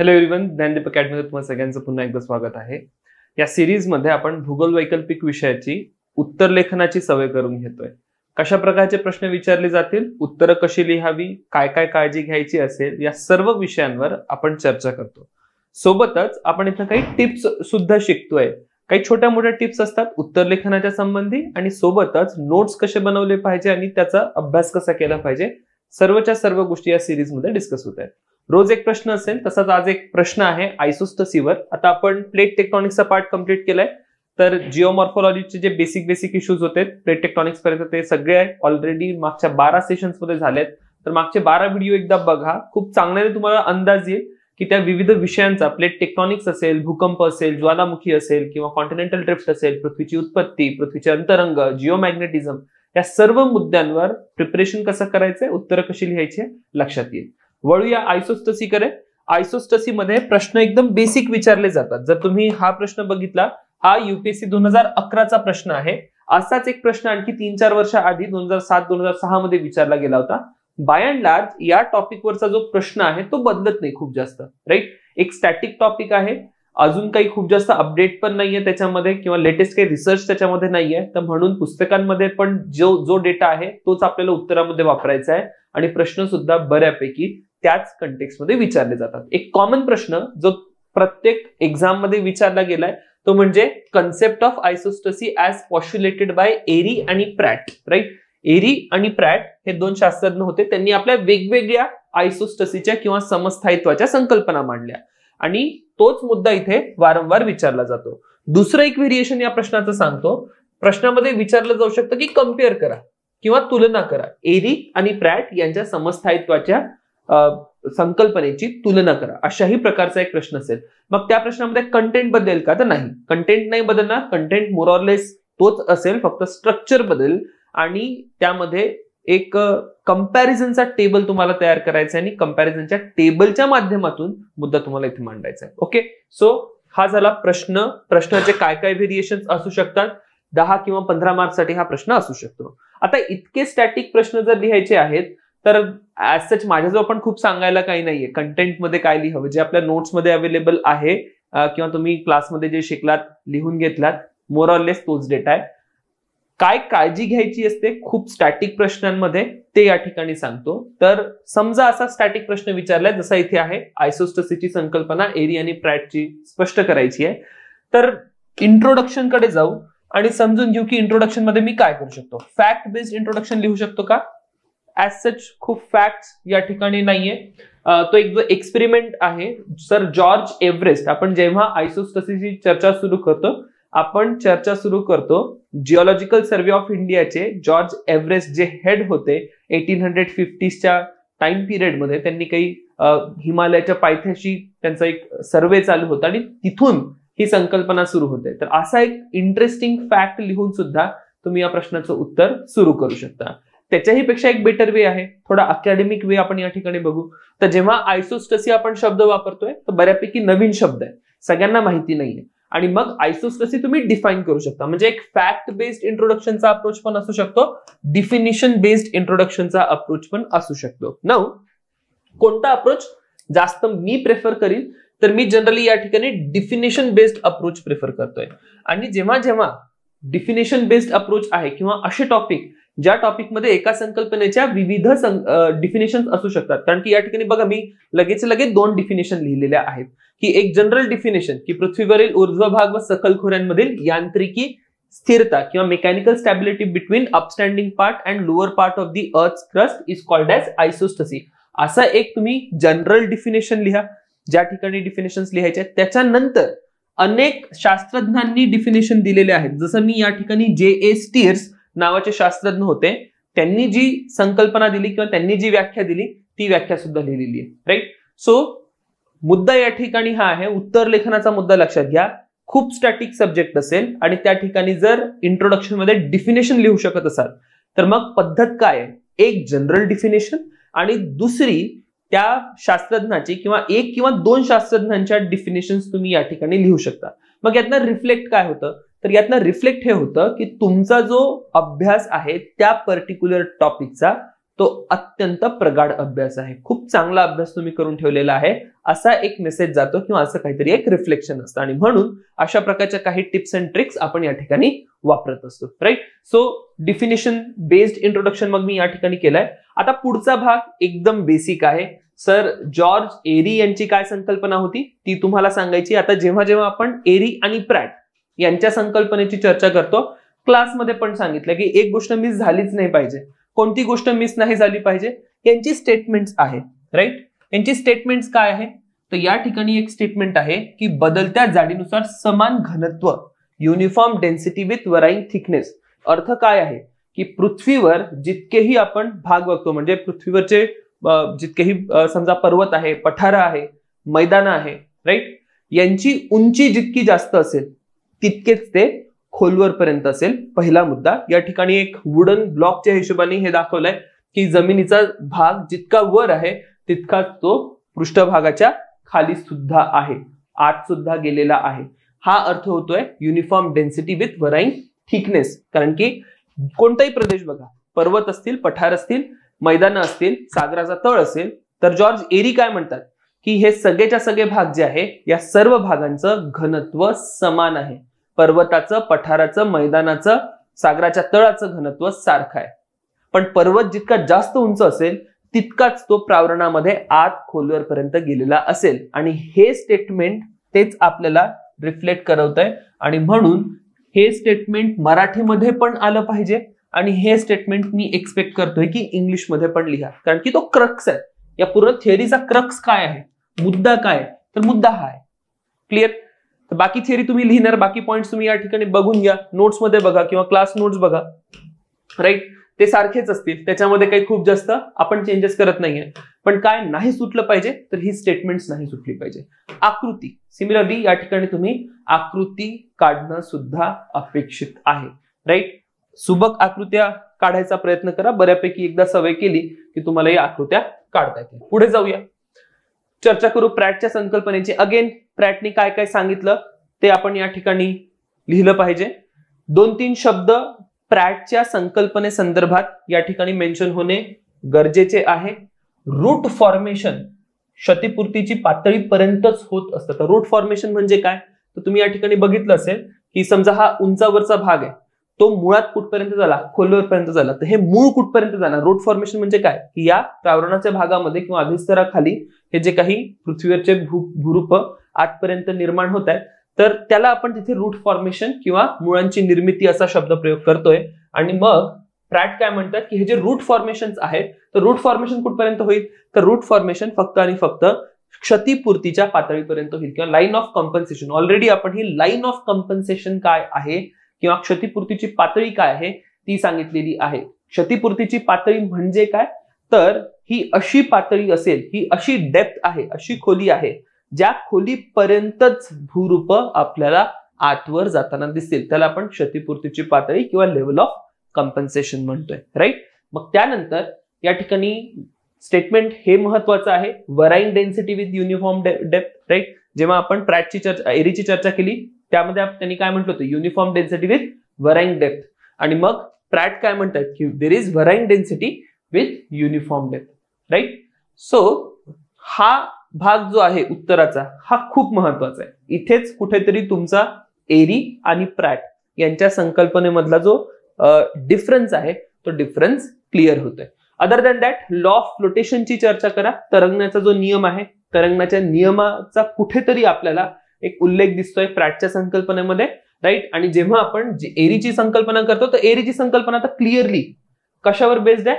hello everyone Gyandeep अकॅडमीमध्ये तुम्हाला सगळ्यांचं पुन्हा एकदा स्वागत आहे या सिरीजमध्ये आपण भूगोल वैकल्पिक विषयाची उत्तर लेखनाची सवय करून घेतोय कशा प्रकारचे प्रश्न विचारले जातील उत्तरं कशी लिहावी काय काय काळजी घ्यायची असेल या सर्व विषयांवर आपण चर्चा करतो सोबतच आपण इथं काही टिप्स सुद्धा शिकतोय काही छोट्या मोठ्या टिप्स असतात उत्तर लेखनाच्या संबंधी आणि सोबतच नोट्स कसे बनवले पाहिजे आणि त्याचा अभ्यास कसा केला पाहिजे सर्वच्या सर्व गोष्टी या सिरीजमध्ये डिस्कस होत आहेत रोज एक प्रश्न असेल तसाच आज एक प्रश्न आहे आयसोस्टसीवर आता आपण प्लेट टेक्टॉनिक्सचा पार्ट कंप्लीट केलाय तर जिओमॉर्फॉलॉजीचे जे बेसिक बेसिक इश्यूज होते प्लेट टेक्टॉनिक्स पर्यंत ते सगळे ऑलरेडी मागच्या बारा मध्ये झालेत तर मागचे बारा व्हिडिओ एकदा बघा खूप चांगल्याने तुम्हाला अंदाज येईल की त्या विविध विषयांचा प्लेट टेक्टॉनिक्स असेल भूकंप असेल ज्वालामुखी असेल किंवा कॉन्टिनेंटल ड्रिफ्ट असेल पृथ्वीची उत्पत्ती पृथ्वीचे अंतरंग जिओमॅग्नेटिझम या सर्व मुद्द्यांवर प्रिपरेशन कसं करायचंय उत्तरं कशी लिहायची लक्षात येईल वळूया करे आयसोस्टसी मध्ये प्रश्न एकदम बेसिक विचारले जातात जर तुम्ही हा प्रश्न बघितला हा युपीएससी दोन हजार अकराचा प्रश्न आहे असाच एक प्रश्न आणखी तीन चार वर्ष आधी दोन हजार सात दोन हजार सहा मध्ये विचारला गेला होता बाय अँड लार्ज या टॉपिकवरचा जो प्रश्न आहे तो बदलत नाही खूप जास्त राईट एक स्टॅटिक टॉपिक आहे अजून काही खूप जास्त अपडेट पण नाहीये त्याच्यामध्ये किंवा लेटेस्ट काही रिसर्च त्याच्यामध्ये नाहीये तर म्हणून पुस्तकांमध्ये पण जो जो डेटा आहे तोच आपल्याला उत्तरामध्ये वापरायचा आहे आणि प्रश्न सुद्धा बऱ्यापैकी त्याच कंटेक्समध्ये विचारले जातात एक कॉमन प्रश्न जो प्रत्येक एक्झाम मध्ये विचारला गेलाय तो म्हणजे concept of isostasy as postulated by Airy आणि प्रॅट राईट एरी आणि प्रॅट हे दोन शास्त्रज्ञ होते त्यांनी आपल्या वेगवेगळ्या आयसोस्टसीच्या किंवा समस्थायित्वाच्या संकल्पना मांडल्या आणि तोच मुद्दा इथे वारंवार विचारला जातो दुसरं एक व्हेरिएशन या प्रश्नाचं सांगतो प्रश्नामध्ये विचारलं जाऊ शकतं की कम्पेअर करा किंवा तुलना करा एरी आणि प्रॅट यांच्या समस्थायित्वाच्या संकल्पनेची तुलना करा अशाही प्रकारचा एक प्रश्न असेल मग त्या प्रश्नामध्ये कंटेंट बदलेल का तर नाही कंटेंट नाही बदलणार कंटेंट मोरॉरलेस तोच असेल फक्त स्ट्रक्चर बदल आणि त्यामध्ये एक कंपॅरिझनचा टेबल तुम्हाला तयार करायचा आहे आणि कंपॅरिझनच्या टेबलच्या माध्यमातून मुद्दा तुम्हाला इथे मांडायचा आहे ओके सो हा झाला प्रश्न प्रश्नाचे काय काय व्हेरिएशन असू शकतात दहा किंवा पंधरा मार्कसाठी हा प्रश्न असू शकतो आता इतके स्टॅटिक प्रश्न जर लिहायचे आहेत तर ऍज सच माझ्याजवळ पण खूप सांगायला काही नाहीये कंटेंटमध्ये काय लिहावं जे आपल्या नोट्समध्ये अवेलेबल आहे किंवा तुम्ही क्लासमध्ये जे शिकलात लिहून घेतलात मोर ऑर लेस तोच डेटा आहे काय काळजी घ्यायची असते खूप स्टॅटिक प्रश्नांमध्ये ते या ठिकाणी सांगतो तर समजा असा स्टॅटिक प्रश्न विचारलाय जसा इथे आहे आयसोस्टसीची संकल्पना एरी आणि प्रॅटची स्पष्ट करायची आहे तर इंट्रोडक्शन कडे जाऊ आणि समजून घेऊ की इंट्रोडक्शन मध्ये मी काय करू शकतो फॅक्ट बेस्ड इंट्रोडक्शन लिहू शकतो का सच खूप फॅक्ट या ठिकाणी नाहीये तो एक जो एक्सपेरिमेंट आहे सर जॉर्ज एव्हरेस्ट आपण जेव्हा आयसोस्टसीची चर्चा सुरू करतो आपण चर्चा सुरू करतो जिओलॉजिकल सर्व्हे ऑफ इंडियाचे जॉर्ज एव्हरेस्ट जे हेड होते एटीन हंड्रेड फिफ्टीजच्या टाइम पिरियडमध्ये त्यांनी काही हिमालयाच्या पायथ्याशी त्यांचा एक सर्वे चालू होता आणि तिथून ही संकल्पना सुरू होते तर असा एक इंटरेस्टिंग फॅक्ट लिहून सुद्धा तुम्ही या प्रश्नाचं उत्तर सुरू करू शकता त्याच्याही पेक्षा एक बेटर वे आहे थोडा अकॅडमिक वे आपण या ठिकाणी बघू तर जेव्हा आयसोस्टसी आपण शब्द वापरतोय तर बऱ्यापैकी नवीन शब्द आहे सगळ्यांना माहिती नाहीये आणि मग आयसोस्टसी तुम्ही डिफाईन करू शकता म्हणजे एक फॅक्ट बेस्ड इंट्रोडक्शनचा अप्रोच पण असू शकतो डिफिनिशन बेस्ड इंट्रोडक्शनचा अप्रोच पण असू शकतो नऊ कोणता अप्रोच जास्त मी प्रेफर करील तर मी जनरली या ठिकाणी डिफिनेशन बेस्ड अप्रोच प्रेफर करतोय आणि जेव्हा जेव्हा डिफिनेशन बेस्ड अप्रोच आहे किंवा असे टॉपिक ज्या टॉपिकमध्ये एका संकल्पनेच्या विविध डिफिनेशन असू शकतात कारण की या ठिकाणी बघा मी लगेच लगेच दोन डिफिनेशन लिहिलेल्या आहेत की एक जनरल डिफिनेशन की पृथ्वीवरील ऊर्ज्व भाग व सकल खोऱ्यांमधील यांत्रिकी स्थिरता किंवा mechanical stability between upstanding part and lower part of the earth crust is called as isostasy असा एक तुम्ही जनरल डिफिनेशन लिहा ज्या ठिकाणी डिफिनेशन लिहायचे त्याच्यानंतर अनेक शास्त्रज्ञांनी डिफिनेशन दिलेले आहेत जसं मी या ठिकाणी जे ए स्टीर्स नावाचे शास्त्रज्ञ होते त्यांनी जी संकल्पना दिली किंवा त्यांनी जी व्याख्या दिली ती व्याख्या सुद्धा लिहिलेली आहे राईट सो मुद्दा या ठिकाणी हा आहे उत्तर लेखनाचा मुद्दा लक्षात घ्या खूप स्टॅटिक सब्जेक्ट असेल आणि त्या ठिकाणी जर इंट्रोडक्शन मध्ये डिफिनेशन लिहू शकत असाल तर मग पद्धत काय एक जनरल डिफिनेशन आणि दुसरी त्या शास्त्रज्ञाची किंवा एक किंवा दोन शास्त्रज्ञांच्या डिफिनेशन तुम्ही या ठिकाणी लिहू शकता मग यातनं रिफ्लेक्ट काय होतं तर यातनं रिफ्लेक्ट हे होतं की तुमचा जो अभ्यास आहे त्या पर्टिक्युलर टॉपिकचा तो अत्यंत प्रगाढ अभ्यास आहे खूप चांगला अभ्यास तुम्ही करून ठेवलेला आहे असा एक मेसेज जातो किंवा असं काहीतरी एक रिफ्लेक्शन असतं आणि म्हणून अशा प्रकारच्या काही टिप्स अँड ट्रिक्स आपण या ठिकाणी वापरत असतो right so definition based introduction मग मी या ठिकाणी केलाय आता पुढचा भाग एकदम बेसिक आहे सर जॉर्ज एरी यांची काय संकल्पना होती ती तुम्हाला सांगायची आता जेव्हा जेव्हा आपण एरी आणि प्रॅट यांच्या संकल्पनेची चर्चा करतो क्लासमध्ये पण सांगितलं की एक गोष्ट मिस झालीच नाही पाहिजे कोणती गोष्ट मिस नाही झाली पाहिजे यांची स्टेटमेंट्स आहे राईट यांची स्टेटमेंट्स काय आहे तर या ठिकाणी एक स्टेटमेंट आहे की बदलत्या जाडीनुसार समान घनत्व uniform density with varying thickness अर्थ काय आहे की पृथ्वीवर जितकेही आपण भाग बघतो म्हणजे पृथ्वीवरचे जितकेही समजा पर्वत आहे पठार आहे मैदान आहे राईट यांची उंची जितकी जास्त असेल तितकेच ते पर्यंत असेल पहिला मुद्दा या ठिकाणी एक वुडन ब्लॉकच्या हिशोबाने हे दाखवलंय की जमिनीचा भाग जितका वर आहे तितकाच तो पृष्ठभागाच्या खाली सुद्धा आहे आत सुद्धा गेलेला आहे हा अर्थ होतोय uniform density with varying thickness कारण की कोणताही प्रदेश बघा पर्वत असतील पठार असतील मैदान असतील सागराचा तळ असेल तर जॉर्ज एरी काय म्हणतात की हे सगळेच्या सगळे भाग जे आहे या सर्व भागांचं घनत्व समान आहे पर्वताचं पठाराचं मैदानाचं सागराच्या तळाचं घनत्व सारखं आहे पण पर्वत जितका जास्त उंच असेल तितकाच तो प्रावरणामध्ये आत खोलवरपर्यंत गेलेला असेल आणि हे स्टेटमेंट तेच आपल्याला रिफ्लेक्ट करवतंय आहे आणि म्हणून हे स्टेटमेंट मराठीमध्ये पण आलं पाहिजे आणि हे स्टेटमेंट मी एक्सपेक्ट करतोय की इंग्लिशमध्ये पण लिहा कारण की तो क्रक्स आहे या पूर्ण थिअरीचा क्रक्स काय आहे मुद्दा काय तर मुद्दा हा आहे क्लिअर तर बाकी थेअरी तुम्ही लिहिणार बाकी पॉईंट तुम्ही या ठिकाणी बघून घ्या नोट्समध्ये बघा किंवा क्लास नोट्स बघा राईट ते सारखेच असतील त्याच्यामध्ये काही खूप जास्त आपण चेंजेस करत नाहीये पण काय नाही सुटलं पाहिजे तर ही स्टेटमेंट नाही सुटली पाहिजे आकृती सिमिलरली या ठिकाणी तुम्ही आकृती काढणं सुद्धा अपेक्षित आहे राईट सुबक आकृत्या काढायचा प्रयत्न करा बऱ्यापैकी एकदा सवय केली की तुम्हाला या आकृत्या काढता येतील पुढे जाऊया चर्चा करू प्रॅटच्या संकल्पनेची अगेन प्रॅटनी काय काय सांगितलं ते आपण या ठिकाणी लिहिलं पाहिजे दोन तीन शब्द प्रॅटच्या संकल्पने संदर्भात या ठिकाणी मेन्शन होणे गरजेचे आहे रूट फॉर्मेशन क्षतिपूर्तीची पातळीपर्यंतच होत असतं तर रूट फॉर्मेशन म्हणजे काय तर तुम्ही या ठिकाणी बघितलं असेल की समजा हा उंचावरचा भाग आहे तो मुळात कुठपर्यंत झाला खोलवरपर्यंत झाला तर हे मूळ कुठपर्यंत जाणार रूट फॉर्मेशन म्हणजे काय की या प्रावरणाच्या भागामध्ये किंवा अभिस्तराखाली हे जे काही पृथ्वीवरचे भूरूप आठपर्यंत निर्माण होत आहेत तर त्याला आपण तिथे रूट फॉर्मेशन किंवा मुळांची निर्मिती असा शब्द प्रयोग करतोय आणि मग प्रॅट काय म्हणतात की हे जे रूट फॉर्मेशन आहेत तर रूट फॉर्मेशन कुठपर्यंत होईल तर रूट फॉर्मेशन फक्त आणि फक्त क्षतिपूर्तीच्या पातळीपर्यंत होईल किंवा लाईन ऑफ कॉम्पन्सेशन ऑलरेडी आपण ही लाईन ऑफ कॉम्पन्सेशन काय आहे किंवा क्षतिपूर्तीची पातळी काय आहे ती सांगितलेली आहे क्षतिपूर्तीची पातळी म्हणजे काय तर ही अशी पातळी असेल ही अशी डेप्थ आहे अशी खोली आहे ज्या खोलीपर्यंतच भूरूप आपल्याला आतवर जाताना दिसतील त्याला आपण क्षतिपूर्तीची पातळी किंवा लेवल ऑफ कम्पन्सेशन म्हणतोय राईट मग त्यानंतर या ठिकाणी स्टेटमेंट हे महत्वाचं आहे varying density with uniform depth right जेव्हा आपण प्रॅटची चर्चा एरीची चर्चा केली त्यामध्ये त्यांनी काय म्हटलं होतं uniform density with varying depth आणि मग प्रॅट काय म्हणतात की there is varying density with uniform depth right so हा भाग जो आहे उत्तराचा हा खूप महत्वाचा आहे इथेच कुठेतरी तुमचा एरी आणि प्रॅट यांच्या संकल्पनेमधला जो डिफरन्स आहे तो डिफरन्स क्लिअर होतोय other than that law of फ्लोटेशनची चर्चा करा तरंगण्याचा जो नियम आहे तरंगण्याच्या नियमाचा कुठेतरी आपल्याला एक उल्लेख दिसतोय फ्रॅटच्या संकल्पनेमध्ये राईट आणि जेव्हा आपण एरीची संकल्पना करतो तर एरीची संकल्पना तर क्लिअरली कशावर बेस्ड आहे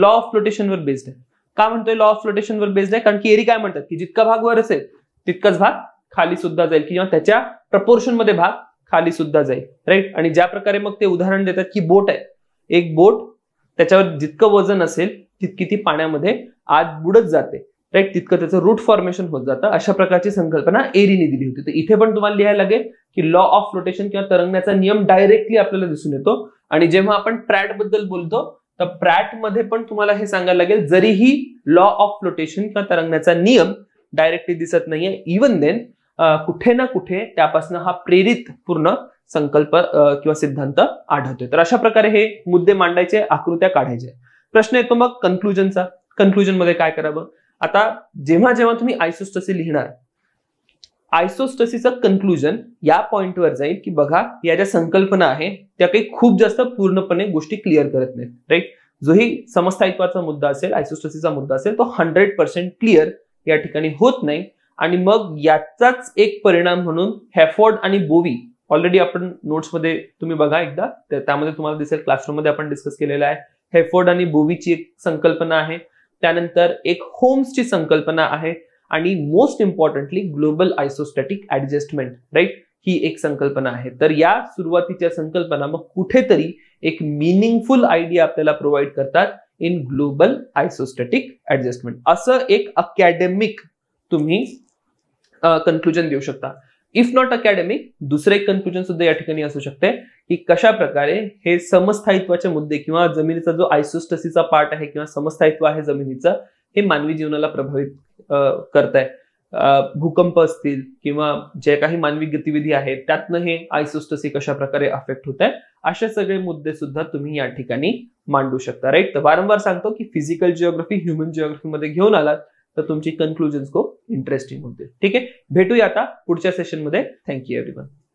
लॉ ऑफ वर बेस्ड आहे का म्हणतोय लॉ ऑफ वर बेस्ड आहे कारण की एरी काय म्हणतात की जितका भाग वर असेल तितकाच भाग खाली सुद्धा जाईल किंवा त्याच्या प्रपोर्शनमध्ये भाग खाली सुद्धा जाईल राईट आणि ज्या प्रकारे मग ते उदाहरण देतात की बोट आहे एक बोट त्याच्यावर जितकं वजन असेल तितकी ती पाण्यामध्ये आत बुडत जाते राईट तितकं त्याचं रूट फॉर्मेशन होत जातं अशा प्रकारची संकल्पना एरीने दिली होती तर इथे पण तुम्हाला लिहायला लागेल की लॉ ऑफ रोटेशन किंवा तरंगण्याचा नियम डायरेक्टली आपल्याला दिसून येतो आणि जेव्हा आपण प्रॅट बद्दल बोलतो तर प्रॅट मध्ये पण तुम्हाला हे सांगायला लागेल जरीही लॉ ऑफ फ्लोटेशन किंवा तरंगण्याचा नियम डायरेक्टली दिसत नाहीये इवन देन कुठे ना कुठे त्यापासून हा प्रेरित पूर्ण संकल्प किंवा सिद्धांत आढळतोय तर अशा प्रकारे हे मुद्दे मांडायचे आकृत्या काढायचे प्रश्न येतो मग कन्क्लुजनचा कन्क्लुजन मध्ये काय करावं आता जेव्हा जेव्हा तुम्ही आयसोस्टसी लिहिणार आयसोस्टसीचं कन्क्लुजन या पॉइंटवर जाईल की बघा या ज्या संकल्पना आहे त्या काही खूप जास्त पूर्णपणे गोष्टी क्लिअर करत नाहीत राईट जोही समस्तायित्वाचा मुद्दा असेल आयसोस्टसीचा मुद्दा असेल तो हंड्रेड पर्सेंट क्लिअर या ठिकाणी होत नाही आणि मग याचाच एक परिणाम म्हणून हेफोर्ड आणि बोवी ऑलरेडी आपण नोट्समध्ये तुम्ही बघा एकदा त्यामध्ये तुम्हाला दिसेल क्लासरूममध्ये आपण डिस्कस केलेलं आहे हेफोर्ड आणि बोवीची एक संकल्पना आहे त्यानंतर एक होम्सची संकल्पना आहे आणि most importantly global isostatic adjustment right ही एक संकल्पना आहे तर या सुरुवातीच्या संकल्पना मग कुठेतरी एक मिनिंगफुल आयडिया आपल्याला प्रोव्हाइड करतात इन ग्लोबल आयसोस्टॅटिक ऍडजस्टमेंट असं एक अकॅडमिक तुम्ही कन्क्लुजन देऊ शकता इफ नॉट अकॅडमिक दुसरे कन्क्लुजन सुद्धा या ठिकाणी असू शकते की कशा प्रकारे हे समस्थायित्वाचे मुद्दे किंवा जमिनीचा जो आयसोस्टसीचा पार्ट आहे किंवा समस्थायित्व आहे जमिनीचं हे मानवी जीवनाला प्रभावित करत आहे भूकंप असतील किंवा जे काही मानवी गतिविधी आहेत त्यातनं हे आयसोस्टसी कशा प्रकारे अफेक्ट होत आहे असे सगळे मुद्दे सुद्धा तुम्ही या ठिकाणी मांडू शकता राईट तर वारंवार सांगतो की फिजिकल जिओग्राफी ह्युमन मध्ये घेऊन आलात तर तुमची कन्क्लुजन्स खूप इंटरेस्टिंग होते ठीक आहे भेटूया आता पुढच्या सेशनमध्ये थँक्यू एव्हरीवन